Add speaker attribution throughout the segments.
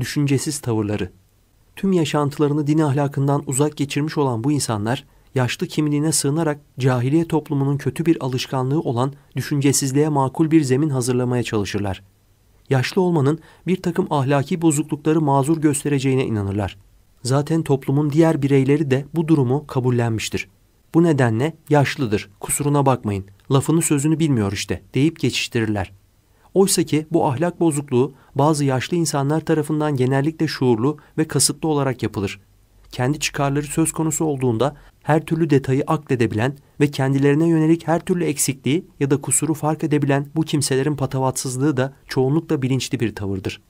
Speaker 1: düşüncesiz tavırları. Tüm yaşantılarını din ahlakından uzak geçirmiş olan bu insanlar, yaşlı kimliğine sığınarak cahiliye toplumunun kötü bir alışkanlığı olan düşüncesizliğe makul bir zemin hazırlamaya çalışırlar. Yaşlı olmanın bir takım ahlaki bozuklukları mazur göstereceğine inanırlar. Zaten toplumun diğer bireyleri de bu durumu kabullenmiştir. Bu nedenle yaşlıdır, kusuruna bakmayın, lafını sözünü bilmiyor işte deyip geçiştirirler.'' Oysa ki bu ahlak bozukluğu bazı yaşlı insanlar tarafından genellikle şuurlu ve kasıtlı olarak yapılır. Kendi çıkarları söz konusu olduğunda her türlü detayı akledebilen ve kendilerine yönelik her türlü eksikliği ya da kusuru fark edebilen bu kimselerin patavatsızlığı da çoğunlukla bilinçli bir tavırdır.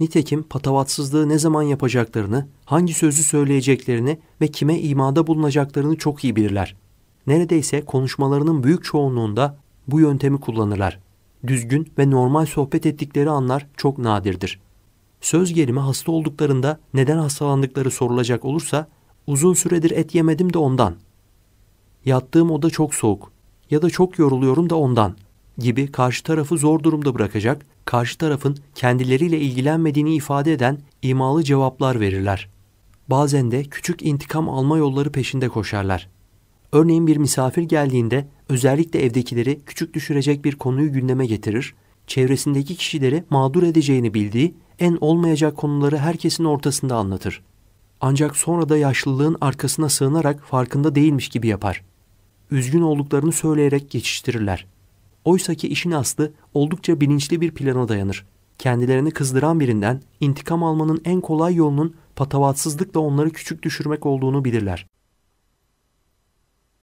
Speaker 1: Nitekim patavatsızlığı ne zaman yapacaklarını, hangi sözü söyleyeceklerini ve kime imada bulunacaklarını çok iyi bilirler. Neredeyse konuşmalarının büyük çoğunluğunda bu yöntemi kullanırlar düzgün ve normal sohbet ettikleri anlar çok nadirdir. Söz gelimi hasta olduklarında neden hastalandıkları sorulacak olursa uzun süredir et yemedim de ondan. Yattığım oda çok soğuk ya da çok yoruluyorum da ondan gibi karşı tarafı zor durumda bırakacak, karşı tarafın kendileriyle ilgilenmediğini ifade eden imalı cevaplar verirler. Bazen de küçük intikam alma yolları peşinde koşarlar. Örneğin bir misafir geldiğinde özellikle evdekileri küçük düşürecek bir konuyu gündeme getirir, çevresindeki kişileri mağdur edeceğini bildiği en olmayacak konuları herkesin ortasında anlatır. Ancak sonra da yaşlılığın arkasına sığınarak farkında değilmiş gibi yapar. Üzgün olduklarını söyleyerek geçiştirirler. Oysa ki işin aslı oldukça bilinçli bir plana dayanır. Kendilerini kızdıran birinden intikam almanın en kolay yolunun patavatsızlıkla onları küçük düşürmek olduğunu bilirler.